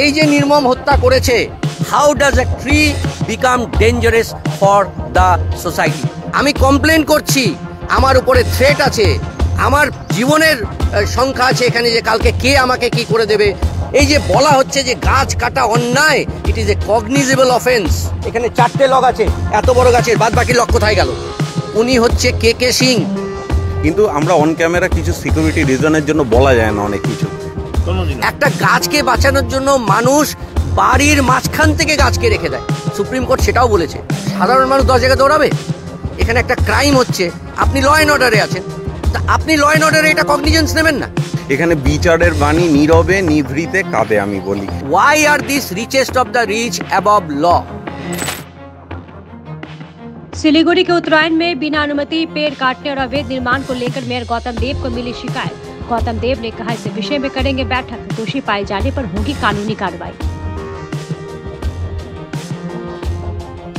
এই যে নির্মম হত্যা করেছে how does a tree become dangerous for the society আমি কমপ্লেন করছি আমার উপরে থ্রেট আছে আমার জীবনের সংখ্যা আছে এখানে যে কালকে কে আমাকে কি করে দেবে এই যে বলা হচ্ছে যে গাছ কাটা অন্যায় it is a cognizable offence এখানে চারটে লগ আছে এত বড় গাছের বাদ বাকি লক কোথায় গেল উনি হচ্ছে কে কে সিং কিন্তু আমরা অন ক্যামেরা কিছু সিকিউরিটি রিজনের জন্য বলা যায় না অনেক কিছু একটা গাছকে বাঁচানোর জন্য মানুষ বাড়ির মাঝখান থেকে গাছকে রেখে দেয় সুপ্রিম কোর্ট সেটাও বলেছে সাধারণ মানুষ দশ জায়গায় দৌড়াবে এখানে একটা ক্রাইম হচ্ছে আপনি ল অ্যান্ড অর্ডারে আছেন তা আপনি ল অ্যান্ড অর্ডারে এটা কগনিজেন্স নেবেন না এখানে বিচারের বাণী নীরবে নিভৃতে কাঁদে আমি বলি why are this richest of the rich above law Siliguri के उत्तरायण में बिना अनुमति पेड़ काटने और अवैध निर्माण को लेकर मेयर गौतम देव को मिली शिकायत गौतम देव ने कहा इस विषय में करेंगे बैठक दोषी पाए जाने पर होगी कानूनी कार्रवाई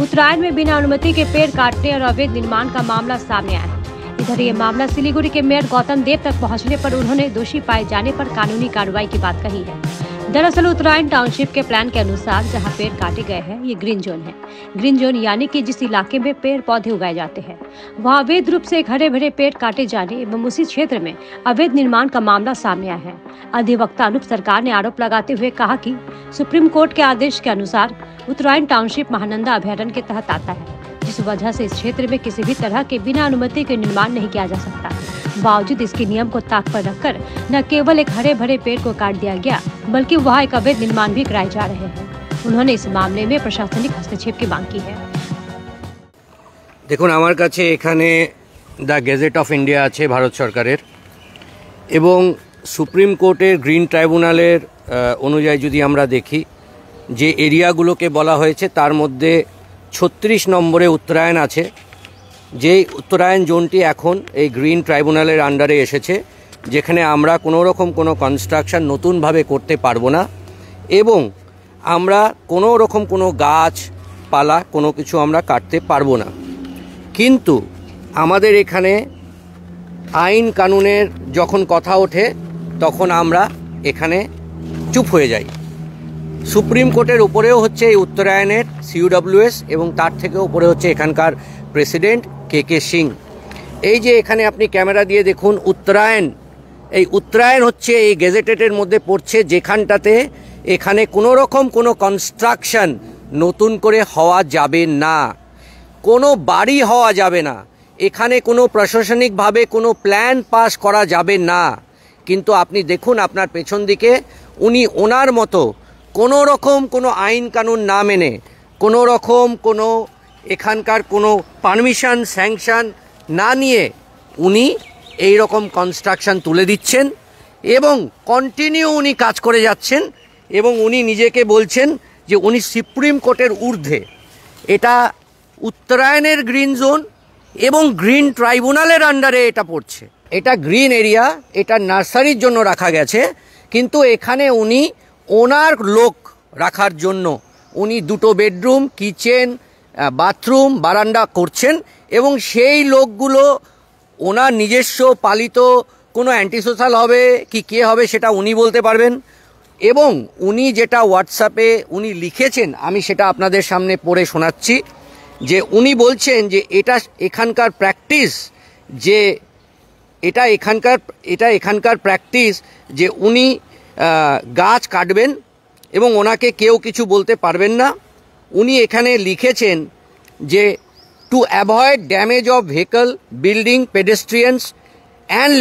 उत्तरायण में बिना अनुमति के पेड़ काटने और अवैध निर्माण का मामला सामने आया इधर ये मामला सिलीगुड़ी के मेयर गौतम देव तक पहुंचने पर उन्होंने दोषी पाए जाने पर कानूनी कार्रवाई की बात कही है दरअसल उत्तरायण टाउनशिप के प्लान के अनुसार जहां पेड़ काटे गए हैं ये ग्रीन जोन है ग्रीन जोन यानी कि जिस इलाके में पेड़ पौधे उगाए जाते हैं वहां अवैध रूप से हरे भरे पेड़ काटे जाने एवं उसी क्षेत्र में अवैध निर्माण का मामला सामने आया है अधिवक्ता अनुप सरकार ने आरोप लगाते हुए कहा की सुप्रीम कोर्ट के आदेश के अनुसार उत्तरायण टाउनशिप महानंदा अभ्यारण के तहत आता है जिस वजह से इस क्षेत्र में किसी भी तरह के बिना अनुमति के निर्माण नहीं किया जा सकता बावजूद इसके नियम को ताक पर रखकर न केवल एक हरे भरे पेड़ को काट दिया गया बल्कि वहाँ एक अवैध निर्माण भी कराए जा रहे हैं उन्होंने इस मामले में प्रशासनिक हस्तक्षेप की मांग की है দেখুন আমার কাছে এখানে দ্য গেজেট অফ ইন্ডিয়া আছে ভারত সরকারের এবং সুপ্রিম কোর্টের গ্রিন ট্রাইব্যুনালের অনুযায়ী যদি আমরা দেখি যে এরিয়াগুলোকে বলা হয়েছে তার মধ্যে ছত্রিশ নম্বরে উত্তরায়ণ আছে যে উত্তরায়ণ জোনটি এখন এই গ্রিন ট্রাইব্যুনালের আন্ডারে এসেছে যেখানে আমরা কোনো রকম কোনো কনস্ট্রাকশন নতুনভাবে করতে পারবো না এবং আমরা কোনো রকম কোনো গাছ পালা কোনো কিছু আমরা কাটতে পারবো না কিন্তু আমাদের এখানে আইন কানুনের যখন কথা ওঠে তখন আমরা এখানে চুপ হয়ে যাই সুপ্রিম কোর্টের উপরেও হচ্ছে এই উত্তরায়ণের সিইউডব্লিউএস এবং তার থেকে উপরে হচ্ছে এখানকার প্রেসিডেন্ট কে কে সিং এই যে এখানে আপনি ক্যামেরা দিয়ে দেখুন উত্তরায়ণ এই উত্তরায়ণ হচ্ছে এই গেজেটেটের মধ্যে পড়ছে যেখানটাতে এখানে কোনো রকম কোনো কনস্ট্রাকশন নতুন করে হওয়া যাবে না কোনো বাড়ি হওয়া যাবে না এখানে কোনো প্রশাসনিকভাবে কোনো প্ল্যান পাস করা যাবে না কিন্তু আপনি দেখুন আপনার পেছন দিকে উনি ওনার মতো কোনো রকম কোনো আইন কানুন না মেনে কোনো রকম কোনো এখানকার কোনো পারমিশন স্যাংশন না নিয়ে উনি এই রকম কনস্ট্রাকশন তুলে দিচ্ছেন এবং কন্টিনিউ উনি কাজ করে যাচ্ছেন এবং উনি নিজেকে বলছেন যে উনি সুপ্রিম কোর্টের ঊর্ধ্বে এটা উত্তরায়ণের গ্রিন জোন এবং গ্রিন ট্রাইব্যুনালের আন্ডারে এটা পড়ছে এটা গ্রিন এরিয়া এটা নার্সারির জন্য রাখা গেছে কিন্তু এখানে উনি ওনার লোক রাখার জন্য উনি দুটো বেডরুম কিচেন বাথরুম বারান্দা করছেন এবং সেই লোকগুলো ওনার নিজস্ব পালিত কোনো অ্যান্টিসোশ্যাল হবে কি কে হবে সেটা উনি বলতে পারবেন এবং উনি যেটা হোয়াটসঅ্যাপে উনি লিখেছেন আমি সেটা আপনাদের সামনে পড়ে শোনাচ্ছি যে উনি বলছেন যে এটা এখানকার প্র্যাকটিস যে এটা এখানকার এটা এখানকার প্র্যাকটিস যে উনি গাছ কাটবেন এবং ওনাকে কেউ কিছু বলতে পারবেন না উনি এখানে লিখেছেন যে to avoid damage of vehicle building pedestrians and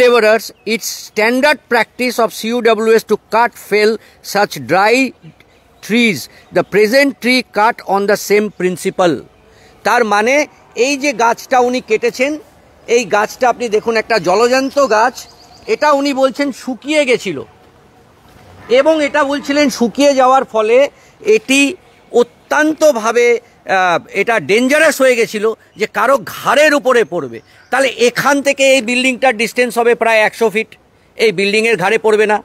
standard practice of সিউ of এস to cut fell such dry trees the present tree cut on the same principle তার মানে এই যে গাছটা উনি কেটেছেন এই গাছটা আপনি দেখুন একটা জলজান্ত গাছ এটা উনি বলছেন শুকিয়ে গেছিল এবং এটা বলছিলেন শুকিয়ে যাওয়ার ফলে এটি অত্যন্তভাবে এটা ডেঞ্জারাস হয়ে গেছিল যে কারো ঘাড়ের উপরে পড়বে তাহলে এখান থেকে এই বিল্ডিংটার ডিস্টেন্স হবে প্রায় একশো ফিট এই বিল্ডিংয়ের ঘাড়ে পড়বে না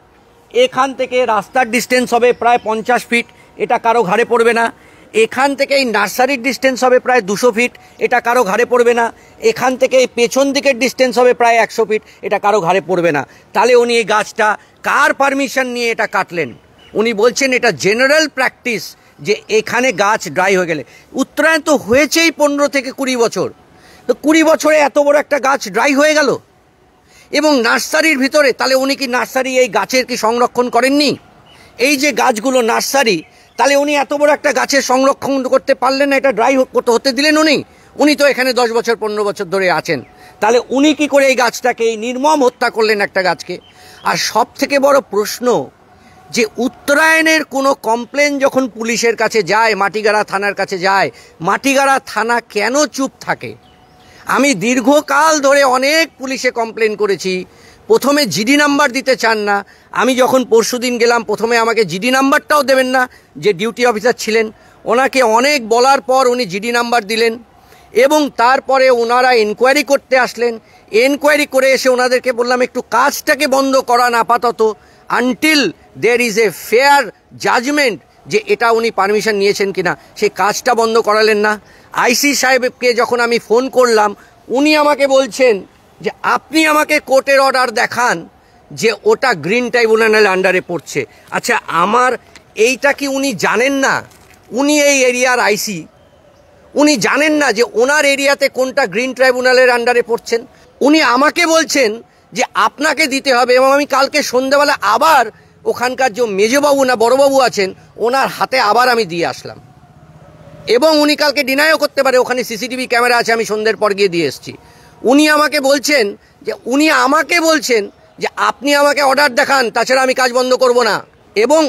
এখান থেকে রাস্তার ডিস্টেন্স হবে প্রায় পঞ্চাশ ফিট এটা কারো ঘাড়ে পড়বে না এখান থেকে এই নার্সারির ডিস্টেন্স হবে প্রায় দুশো ফিট এটা কারো ঘাড়ে পড়বে না এখান থেকে এই পেছন দিকের ডিস্টেন্স হবে প্রায় একশো ফিট এটা কারো ঘাড়ে পড়বে না তাহলে উনি এই গাছটা কার পারমিশন নিয়ে এটা কাটলেন উনি বলছেন এটা জেনারেল প্র্যাকটিস যে এখানে গাছ ড্রাই হয়ে গেলে উত্তরায়ণ তো হয়েছেই পনেরো থেকে কুড়ি বছর তো কুড়ি বছরে এত বড় একটা গাছ ড্রাই হয়ে গেল এবং নার্সারির ভিতরে তাহলে উনি কি নার্সারি এই গাছের কি সংরক্ষণ করেননি এই যে গাছগুলো নার্সারি তাহলে উনি এত বড় একটা গাছের সংরক্ষণ করতে পারলেন না এটা ড্রাই করতে হতে দিলেন উনি উনি তো এখানে দশ বছর পনেরো বছর ধরে আছেন তাহলে উনি কি করে এই গাছটাকে এই নির্মম হত্যা করলেন একটা গাছকে আর সব থেকে বড় প্রশ্ন যে উত্তরায়ণের কোনো কমপ্লেন যখন পুলিশের কাছে যায় মাটিগাড়া থানার কাছে যায় মাটিগাড়া থানা কেন চুপ থাকে আমি দীর্ঘকাল ধরে অনেক পুলিশে কমপ্লেন করেছি প্রথমে জিডি নাম্বার দিতে চান না আমি যখন পরশু দিন গেলাম প্রথমে আমাকে জিডি নাম্বারটাও দেবেন না যে ডিউটি অফিসার ছিলেন ওনাকে অনেক বলার পর উনি জিডি নাম্বার দিলেন এবং তারপরে ওনারা এনকোয়ারি করতে আসলেন এনকোয়ারি করে এসে ওনাদেরকে বললাম একটু কাজটাকে বন্ধ করান আপাতত until there is a fair judgement যে এটা উনি পারমিশন নিয়েছেন কিনা সেই কাজটা বন্ধ করালেন না আইসি সাহেবকে যখন আমি ফোন করলাম উনি আমাকে বলছেন যে আপনি আমাকে কোর্টের অর্ডার দেখান যে ওটা গ্রিন ট্রাইব্যুনালের আন্ডারে পড়ছে আচ্ছা আমার এইটা কি উনি জানেন না উনি এই এরিয়ার আইসি উনি জানেন না যে ওনার এরিয়াতে কোনটা গ্রিন ট্রাইব্যুনালের আন্ডারে পড়ছেন উনি আমাকে বলছেন যে আপনাকে দিতে হবে এবং আমি কালকে সন্ধ্যাবেলা আবার ওখানকার যে মেজবাবু না বড়বাবু আছেন ওনার হাতে আবার আমি দিয়ে আসলাম এবং উনি কালকে ডিনাইও করতে পারে ওখানে সিসিটিভি ক্যামেরা আছে আমি সন্ধ্যের পর গিয়ে দিয়ে এসছি উনি আমাকে বলছেন যে উনি আমাকে বলছেন যে আপনি আমাকে অর্ডার দেখান তাছাড়া আমি কাজ বন্ধ করব না এবং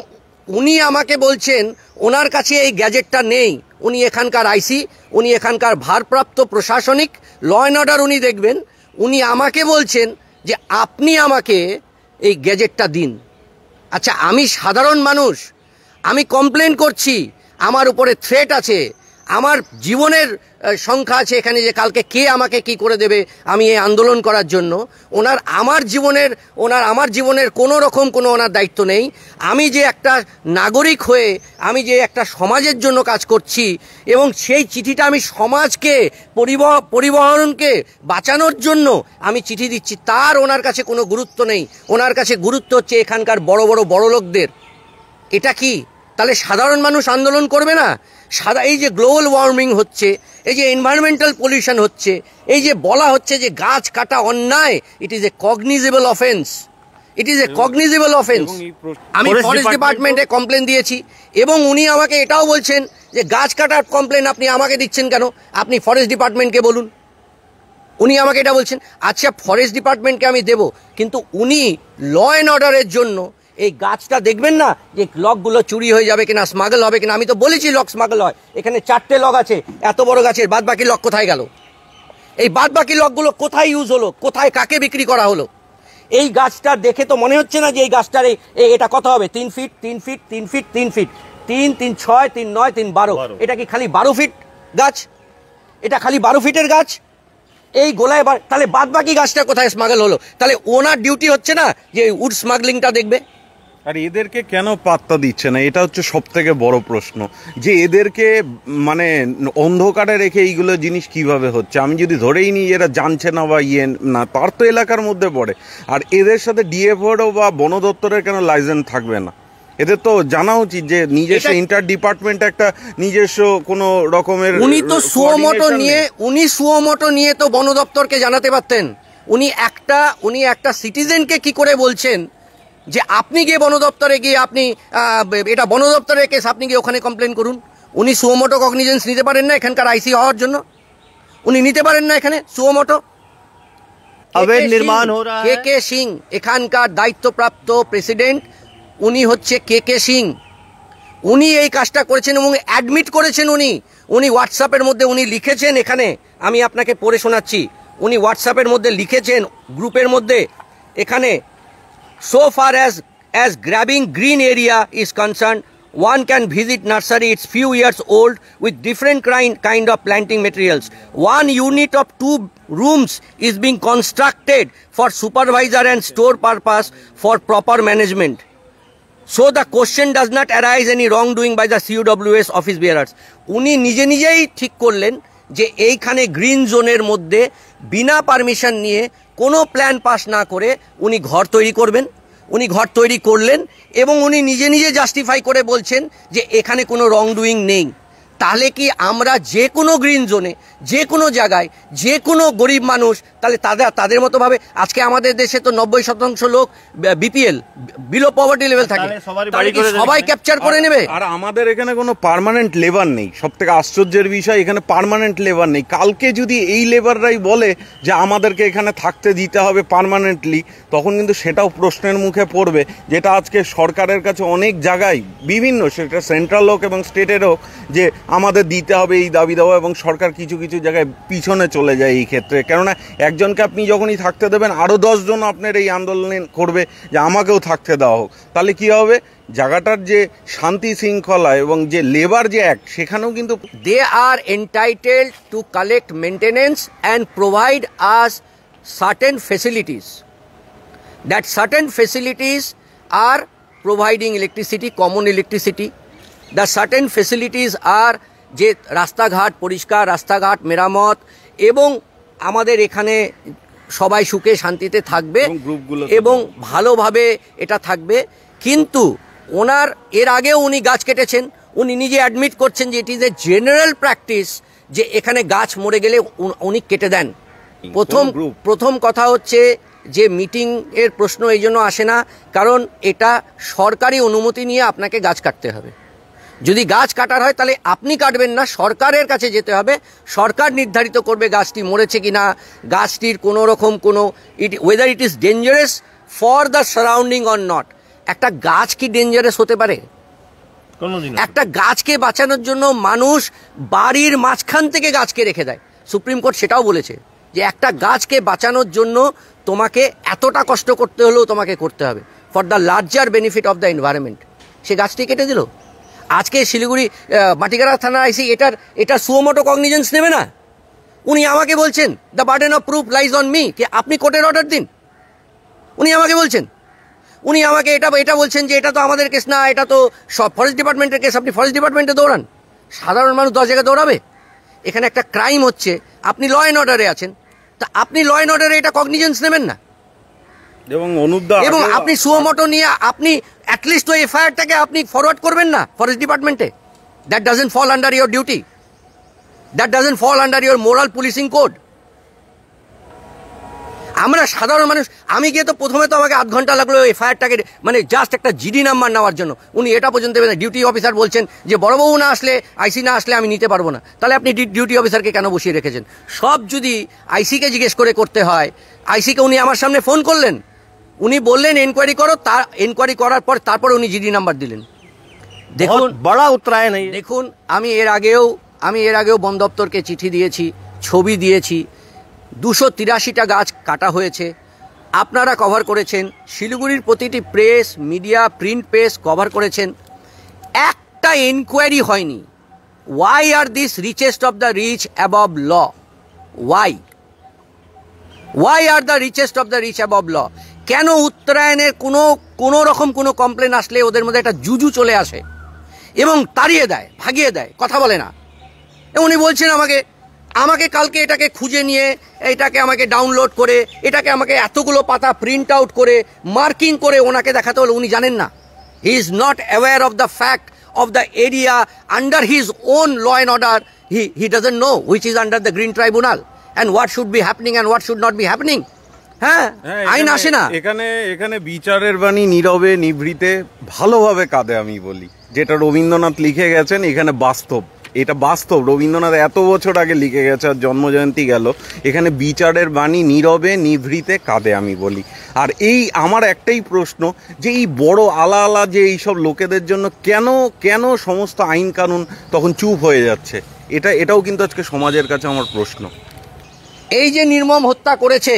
উনি আমাকে বলছেন ওনার কাছে এই গ্যাজেটটা নেই উনি এখানকার আইসি উনি এখানকার ভারপ্রাপ্ত প্রশাসনিক ল অ্যান্ড অর্ডার উনি দেখবেন উনি আমাকে বলছেন যে আপনি আমাকে এই গ্যাজেটটা দিন আচ্ছা আমি সাধারণ মানুষ আমি কমপ্লেন করছি আমার উপরে থ্রেট আছে আমার জীবনের সংখ্যা আছে এখানে যে কালকে কে আমাকে কি করে দেবে আমি এই আন্দোলন করার জন্য ওনার আমার জীবনের ওনার আমার জীবনের কোনো রকম কোনো ওনার দায়িত্ব নেই আমি যে একটা নাগরিক হয়ে আমি যে একটা সমাজের জন্য কাজ করছি এবং সেই চিঠিটা আমি সমাজকে পরিবহনকে বাঁচানোর জন্য আমি চিঠি দিচ্ছি তার ওনার কাছে কোনো গুরুত্ব নেই ওনার কাছে গুরুত্ব হচ্ছে এখানকার বড় বড় বড় লোকদের এটা কি তাহলে সাধারণ মানুষ আন্দোলন করবে না সাদা এই যে গ্লোবাল ওয়ার্মিং হচ্ছে এই যে এনভায়রনমেন্টাল পলিউশন হচ্ছে এই যে বলা হচ্ছে যে গাছ কাটা অন্যায় it is a cognizable offence it is a cognizable offence আমি ফরেস্ট ডিপার্টমেন্টে কমপ্লেন দিয়েছি এবং উনি আমাকে এটাও বলছেন যে গাছ কাটার কমপ্লেন আপনি আমাকে দিচ্ছেন কেন আপনি ফরেস্ট ডিপার্টমেন্টকে বলুন উনি আমাকে এটা বলছেন আচ্ছা ফরেস্ট ডিপার্টমেন্টকে আমি দেব কিন্তু উনি ল অ্যান্ড অর্ডারের জন্য এই গাছটা দেখবেন না যে লকগুলো চুরি হয়ে যাবে কিনা স্মাগল হবে কিনা আমি তো বলেছি লক স্মাগল হয় এখানে চারটে লক আছে এত বড় গাছের বাদ বাকি লক কোথায় গেল এই বাদ বাকি লকগুলো কোথায় ইউজ হলো কোথায় কাকে বিক্রি করা হলো এই গাছটা দেখে তো মনে হচ্ছে না যে এই গাছটার এটা কত হবে তিন ফিট তিন ফিট তিন ফিট তিন ফিট তিন তিন ছয় তিন নয় তিন বারো এটা কি খালি বারো ফিট গাছ এটা খালি বারো ফিটের গাছ এই গোলায় তাহলে বাদ বাকি গাছটা কোথায় স্মাগল হলো তাহলে ওনার ডিউটি হচ্ছে না যে উড স্মাগলিংটা দেখবে আর এদেরকে কেন পাত্তা দিচ্ছে না এটা হচ্ছে সব থেকে বড় প্রশ্ন যে এদেরকে মানে অন্ধকারে রেখে এইগুলো জিনিস কিভাবে হচ্ছে আমি যদি ধরেই নিই এরা জানছে না বা ইয়ে না তার তো এলাকার মধ্যে পড়ে আর এদের সাথে ডিএফওরও বা বন দপ্তরের কেন লাইসেন্স থাকবে না এদের তো জানা উচিত যে নিজস্ব ইন্টার ডিপার্টমেন্ট একটা নিজস্ব কোনো রকমের উনি তো সুয়মটো নিয়ে উনি সুয়মটো নিয়ে তো বন দপ্তরকে জানাতে পারতেন উনি একটা উনি একটা সিটিজেনকে কি করে বলছেন যে আপনি গিয়ে বন দপ্তরে গিয়ে আপনি এটা বন দপ্তরে কেস আপনি গিয়ে ওখানে কমপ্লেন করুন উনি সুমোটো কগনিজেন্স নিতে পারেন না এখানকার আইসি হওয়ার জন্য উনি নিতে পারেন না এখানে সুমোটো নির্মাণ কে কে সিং এখানকার দায়িত্বপ্রাপ্ত প্রেসিডেন্ট উনি হচ্ছে কে কে সিং উনি এই কাজটা করেছেন এবং অ্যাডমিট করেছেন উনি উনি হোয়াটসঅ্যাপের মধ্যে উনি লিখেছেন এখানে আমি আপনাকে পড়ে শোনাচ্ছি উনি হোয়াটসঅ্যাপের মধ্যে লিখেছেন গ্রুপের মধ্যে এখানে So far as, as grabbing green area is concerned, one can visit nursery, it's few years old with different kind, kind of planting materials. One unit of two rooms is being constructed for supervisor and store purpose for proper management. So the question does not arise any wrongdoing by the CUWS office bearers. Uni উনি নিজে নিজেই ঠিক করলেন যে green zone er মধ্যে bina permission niye কোনো plan pass না করে উনি ঘর তৈরি করবেন উনি ঘর তৈরি করলেন এবং উনি নিজে নিজে জাস্টিফাই করে বলছেন যে এখানে কোনো রং ডুইং নেই তাহলে কি আমরা যে কোনো গ্রিন জোনে যে কোনো জায়গায় যে কোনো গরিব মানুষ তাহলে তাদের তাদের মতোভাবে আজকে আমাদের দেশে তো নব্বই শতাংশ লোক বিপিএল বিলো পভার্টি লেভেল থাকে সবাই ক্যাপচার করে নেবে আর আমাদের এখানে কোনো পারমানেন্ট লেবার নেই সব থেকে আশ্চর্যের বিষয় এখানে পারমানেন্ট লেবার নেই কালকে যদি এই লেবাররাই বলে যে আমাদেরকে এখানে থাকতে দিতে হবে পারমানেন্টলি তখন কিন্তু সেটাও প্রশ্নের মুখে পড়বে যেটা আজকে সরকারের কাছে অনেক জায়গায় বিভিন্ন সেটা সেন্ট্রাল হোক এবং স্টেটের হোক যে আমাদের দিতে হবে এই দাবি দাওয়া এবং সরকার কিছু কিছু জায়গায় পিছনে চলে যায় এই ক্ষেত্রে কেননা একজনকে আপনি যখনই থাকতে দেবেন আরও দশজন আপনার এই আন্দোলনে করবে যে আমাকেও থাকতে দেওয়া হোক তাহলে কী হবে জায়গাটার যে শান্তি শৃঙ্খলা এবং যে লেবার যে অ্যাক্ট সেখানেও কিন্তু they are entitle to collect maintenance and provide us certain facilities that certain facilities are providing electricity common electricity the certain facilities are যে রাস্তাঘাট পরিষ্কার রাস্তাঘাট মেরামত এবং আমাদের এখানে সবাই সুখে শান্তিতে থাকবে এবং ভালোভাবে এটা থাকবে কিন্তু ওনার এর আগেও উনি গাছ কেটেছেন উনি নিজে অ্যাডমিট করছেন যে it is a general practice যে এখানে গাছ মরে গেলে উনি কেটে দেন প্রথম প্রথম কথা হচ্ছে যে মিটিং এর প্রশ্ন এই জন্য আসে না কারণ এটা সরকারি অনুমতি নিয়ে আপনাকে গাছ কাটতে হবে যদি গাছ কাটার হয় তাহলে আপনি কাটবেন না সরকারের কাছে যেতে হবে সরকার নির্ধারিত করবে গাছটি মরেছে কি না গাছটির কোনো রকম কোনো it weather it is dangerous for the surrounding or not একটা গাছ কি ডেঞ্জারাস হতে পারে একটা গাছকে বাঁচানোর জন্য মানুষ বাড়ির মাঝখান থেকে গাছকে রেখে দেয় সুপ্রিম কোর্ট সেটাও বলেছে যে একটা গাছকে বাঁচানোর জন্য তোমাকে এতটা কষ্ট করতে হলেও তোমাকে করতে হবে for the larger benefit of the environment সে গাছটি কেটে দিল আজকে শিলিগুড়ি মাটিগাড়া থানা আইসি এটার এটা সুমোটো কগনিজেন্স নেবে না উনি আমাকে বলছেন the burden of proof lies on me কে আপনি কোর্টের অর্ডার দিন উনি আমাকে বলছেন উনি আমাকে এটা এটা বলছেন যে এটা তো আমাদের কেস না এটা তো সব ফরেস্ট ডিপার্টমেন্টের কেস আপনি ফরেস্ট ডিপার্টমেন্টে দৌড়ান সাধারণ মানুষ দশ জায়গায় দৌড়াবে এখানে একটা ক্রাইম হচ্ছে আপনি ল অ্যান্ড অর্ডারে আছেন তা আপনি ল অ্যান্ড অর্ডারে এটা কগনিজেন্স নেবেন না এবং অনুদা এবং আপনি সুমোটো নিয়ে আপনি অ্যাট লিস্ট ওই এফআইআরটাকে আপনি ফরওয়ার্ড করবেন না ফরেস্ট ডিপার্টমেন্টে that doesn't fall under your duty that doesn't fall under your moral policing code আমরা সাধারণ মানুষ আমি গিয়ে তো প্রথমে তো আমাকে আধ ঘন্টা লাগলো এফআইআরটাকে মানে জাস্ট একটা জিডি নাম্বার নেওয়ার জন্য উনি এটা পর্যন্ত ডিউটি অফিসার বলছেন যে বড়বাবু না আসলে আইসি না আসলে আমি নিতে পারবো না তাহলে আপনি ডিউটি অফিসারকে কেন বসিয়ে রেখেছেন সব যদি আইসিকে জিজ্ঞেস করে করতে হয় আইসিকে উনি আমার সামনে ফোন করলেন উনি বললেন এনকোয়ারি করো তার এনকোয়ারি করার পর তারপর উনি জিডি নাম্বার দিলেন দেখুন বড় উত্তরায় নেই দেখুন আমি এর আগেও আমি এর আগেও বন দপ্তরকে চিঠি দিয়েছি ছবি দিয়েছি দুশো তিরাশিটা গাছ কাটা হয়েছে আপনারা কভার করেছেন শিলিগুড়ির প্রতিটি press media print press cover করেছেন একটা এনকোয়ারি হয়নি why are this richest of the rich above law why why are the richest of the rich above law কেন উত্তরায়ণের কোনো কোনো রকম কোনো কমপ্লেন আসলে ওদের মধ্যে একটা জুজু চলে আসে এবং তাড়িয়ে দেয় ভাগিয়ে দেয় কথা বলে না উনি বলছেন আমাকে আমাকে কালকে এটাকে খুঁজে নিয়ে এটাকে আমাকে ডাউনলোড করে এটাকে আমাকে এতগুলো পাতা প্রিন্ট আউট করে মার্কিং করে ওনাকে দেখাতে হলো উনি জানেন না he is not aware of the fact of the area under his own law and order he he doesn't know which is under the green tribunal and what should be happening and what should not be happening হ্যাঁ, হ্যাঁ আইন আসে না এখানে এখানে বিচারের বাণী নীরবে নিভৃতে ভালোভাবে কাঁদে আমি বলি যেটা রবীন্দ্রনাথ লিখে গেছেন এখানে বাস্তব এটা বাস্তব রবীন্দ্রনাথ এত বছর আগে লিখে গেছে আর জন্মজয়ন্তী গেল এখানে বিচারের বাণী নীরবে নিভৃতে কাঁদে আমি বলি আর এই আমার একটাই প্রশ্ন যে এই বড় আলা আলা যে এইসব লোকেদের জন্য কেন কেন সমস্ত আইন কানুন তখন চুপ হয়ে যাচ্ছে এটা এটাও কিন্তু আজকে সমাজের কাছে আমার প্রশ্ন এই যে নির্মম হত্যা করেছে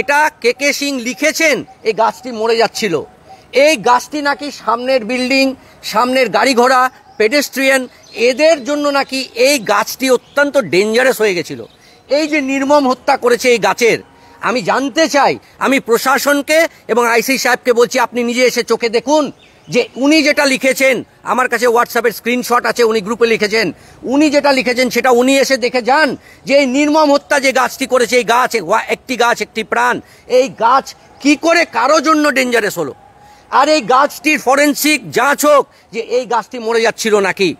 এটা কে কে সিং লিখেছেন এই গাছটি মরে যাচ্ছিল এই গাছটি নাকি সামনের বিল্ডিং সামনের গাড়ি ঘোড়া পেডেস্ট্রিয়ান এদের জন্য নাকি এই গাছটি অত্যন্ত ডেঞ্জারাস হয়ে গেছিল এই যে নির্মম হত্যা করেছে এই গাছের আমি জানতে চাই আমি প্রশাসনকে এবং আইসি সাহেবকে বলছি আপনি নিজে এসে চোখে দেখুন যে উনি যেটা লিখেছেন আমার কাছে হোয়াটসঅ্যাপের স্ক্রিনশট আছে উনি গ্রুপে লিখেছেন উনি যেটা লিখেছেন সেটা উনি এসে দেখে যান যে এই নির্মম হত্যা যে গাছটি করেছে এই গাছ একটি গাছ একটি প্রাণ এই গাছ কি করে কারো জন্য ডেঞ্জারাস হলো আর এই গাছটির ফরেন্সিক যাঁচ হোক যে এই গাছটি মরে যাচ্ছিল নাকি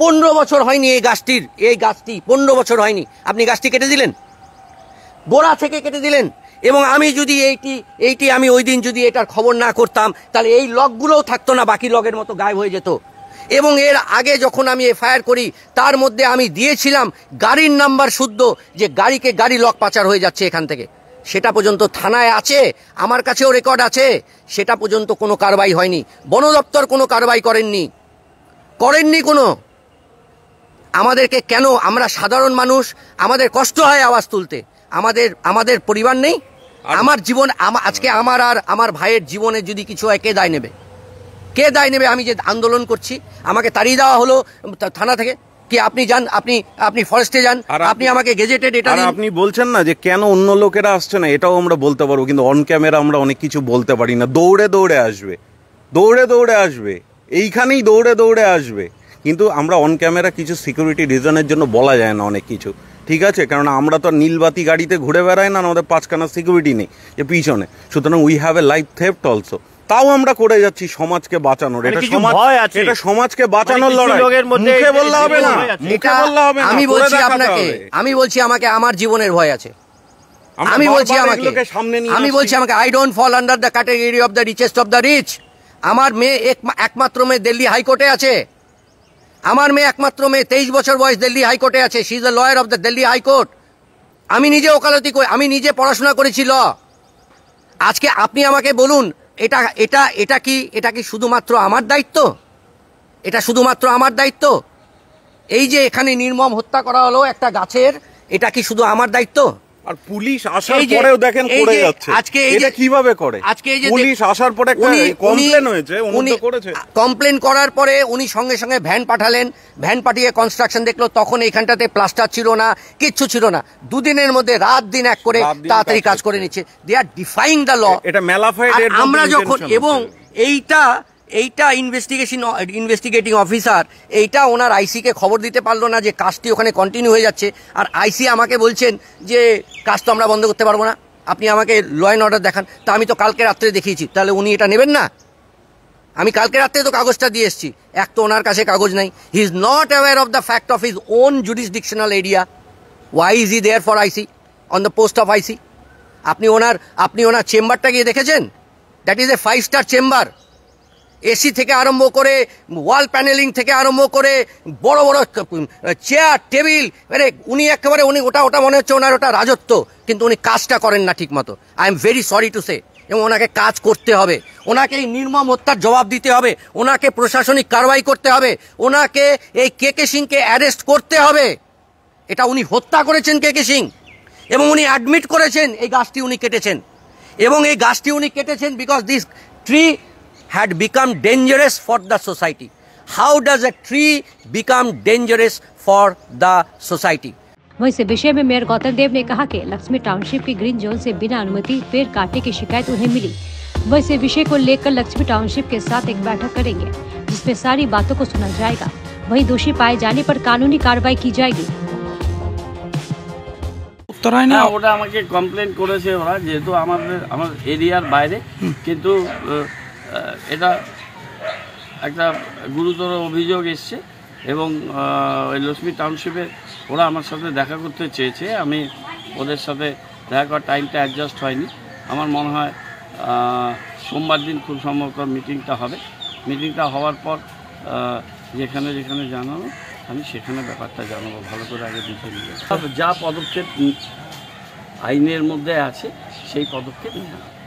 পনেরো বছর হয়নি এই গাছটির এই গাছটি পনেরো বছর হয়নি আপনি গাছটি কেটে দিলেন গোড়া থেকে কেটে দিলেন এবং আমি যদি এইটি এইটি আমি ওই দিন যদি এটার খবর না করতাম তাহলে এই লগগুলোও থাকতো না বাকি লগের মতো গায়েব হয়ে যেত এবং এর আগে যখন আমি এফআইআর করি তার মধ্যে আমি দিয়েছিলাম গাড়ির নাম্বার শুদ্ধ যে গাড়িকে গাড়ি লক পাচার হয়ে যাচ্ছে এখান থেকে সেটা পর্যন্ত থানায় আছে আমার কাছেও রেকর্ড আছে সেটা পর্যন্ত কোনো কারবাই হয়নি বন দপ্তর কোনো কারবাই করেননি করেননি কোনো আমাদেরকে কেন আমরা সাধারণ মানুষ আমাদের কষ্ট হয় আওয়াজ তুলতে আমাদের আমাদের পরিবার নেই আমার জীবন আজকে আমার আর আমার ভাইয়ের জীবনে যদি কিছু হয় কে দায় নেবে কে দায় নেবে আমি যে আন্দোলন করছি আমাকে তাড়িয়ে দেওয়া হলো থানা থেকে কি আপনি যান আপনি আপনি ফরেস্টে যান আপনি আমাকে গেজেটেড এটা আপনি বলছেন না যে কেন অন্য লোকেরা আসছে না এটাও আমরা বলতে পারবো কিন্তু অন ক্যামেরা আমরা অনেক কিছু বলতে পারি না দৌড়ে দৌড়ে আসবে দৌড়ে দৌড়ে আসবে এইখানেই দৌড়ে দৌড়ে আসবে কিন্তু আমরা অন ক্যামেরা কিছু সিকিউরিটি রিজনের জন্য বলা যায় না অনেক কিছু ঠিক আছে কারণ আমরা তো নীলবাতি গাড়িতে ঘুরে বেড়াই না আমাদের পাঁচখানা সিকিউরিটি নেই যে পিছনে সুতরাং we have a life theft also তাও আমরা করে যাচ্ছি সমাজকে বাঁচানোর মানে সমাজকে বাঁচানোর মানে আমি বলছি আপনাকে আমি বলছি আমাকে আমার জীবনের ভয় আছে আমি বলছি আমাকে আমি বলছি আমাকে I don't fall under the category of the richest of the rich আমার মেয়ে একমাত্র মেয়ে দিল্লি হাইকোর্টে আছে আমার মেয়ে একমাত্র মেয়ে তেইশ বছর বয়স দিল্লি হাইকোর্টে আছে she is the lawyer of the Delhi high court আমি নিজে ওকালতি করি আমি নিজে পড়াশোনা করেছি ল আজকে আপনি আমাকে বলুন এটা এটা এটা কি এটা কি শুধুমাত্র আমার দায়িত্ব এটা শুধুমাত্র আমার দায়িত্ব এই যে এখানে নির্মম হত্যা করা হলো একটা গাছের এটা কি শুধু আমার দায়িত্ব আর পুলিশ আসার পরেও দেখেন করে যাচ্ছে আজকে এটা কিভাবে করে আজকে এই যে পুলিশ আসার পরে কমপ্লেন হয়েছে উনি করেছে কমপ্লেন করার পরে উনি সঙ্গে সঙ্গে ভ্যান পাঠালেন ভ্যান পাঠিয়ে কনস্ট্রাকশন দেখলো তখন এইখানটাতে প্লাস্টার ছিল না কিচ্ছু ছিল না দুদিনের মধ্যে রাত দিন এক করে তাড়াতাড়ি কাজ করে নিচ্ছে দে আর ডিফাইং দ্য ল এটা মেলাফাইড আমরা যখন এবং এইটা এইটা ইনভেস্টিগেশন ইনভেস্টিগেটিং অফিসার এইটা ওনার আইসিকে খবর দিতে পারলো না যে কাজটি ওখানে কন্টিনিউ হয়ে যাচ্ছে আর আইসি আমাকে বলছেন যে কাজ তো আমরা বন্ধ করতে পারবো না আপনি আমাকে ল অ্যান্ড অর্ডার দেখান তা আমি তো কালকে রাত্রে দেখিয়েছি তাহলে উনি এটা নেবেন না আমি কালকে রাত্রে তো কাগজটা দিয়ে এসেছি এক তো ওনার কাছে কাগজ নাই he is not aware of the fact of his own jurisdictional area why is he there for IC on the post of IC আপনি ওনার আপনি ওনার চেম্বারটা গিয়ে দেখেছেন that is a five star chamber AC থেকে আরম্ভ করে ওয়াল প্যানেলিং থেকে আরম্ভ করে বড় বড় চেয়ার টেবিল মানে উনি একেবারে উনি ওটা ওটা মনে হচ্ছে ওনার ওটা রাজত্ব কিন্তু উনি কাজটা করেন না ঠিকমতো I am very sorry to say এবং ওনাকে কাজ করতে হবে ওনাকে এই নির্মম হত্যার জবাব দিতে হবে ওনাকে প্রশাসনিক কারবাই করতে হবে ওনাকে এই কে কে সিংকে অ্যারেস্ট করতে হবে এটা উনি হত্যা করেছেন কে কে সিং এবং উনি অ্যাডমিট করেছেন এই গাছটি উনি কেটেছেন এবং এই গাছটি উনি কেটেছেন because this tree had become dangerous for the society. How does a tree become dangerous for the society? वहीं से विषय में मेयर गौतम देव ने कहा कि लक्ष्मी टाउनशिप के ग्रीन जोन से बिना अनुमति पेड़ काटने की शिकायत उन्हें मिली वह इस विषय को लेकर लक्ष्मी टाउनशिप के साथ एक बैठक करेंगे जिसमें सारी बातों को सुना जाएगा वहीं दोषी पाए जाने पर कानूनी कार्रवाई की जाएगी उत्तरायण हाँ, तो ওটা कर এটা একটা গুরুতর অভিযোগ এসছে এবং ওই লক্ষ্মী টাউনশিপে ওরা আমার সাথে দেখা করতে চেয়েছে আমি ওদের সাথে দেখা করার টাইমটা অ্যাডজাস্ট হয়নি আমার মনে হয় সোমবার দিন খুব সম্ভবত মিটিংটা হবে মিটিংটা হওয়ার পর যেখানে যেখানে জানানো আমি সেখানে ব্যাপারটা জানাবো ভালো করে আগে বুঝে নিয়ে যা পদক্ষেপ আইনের মধ্যে আছে সেই পদক্ষেপ নিয়ে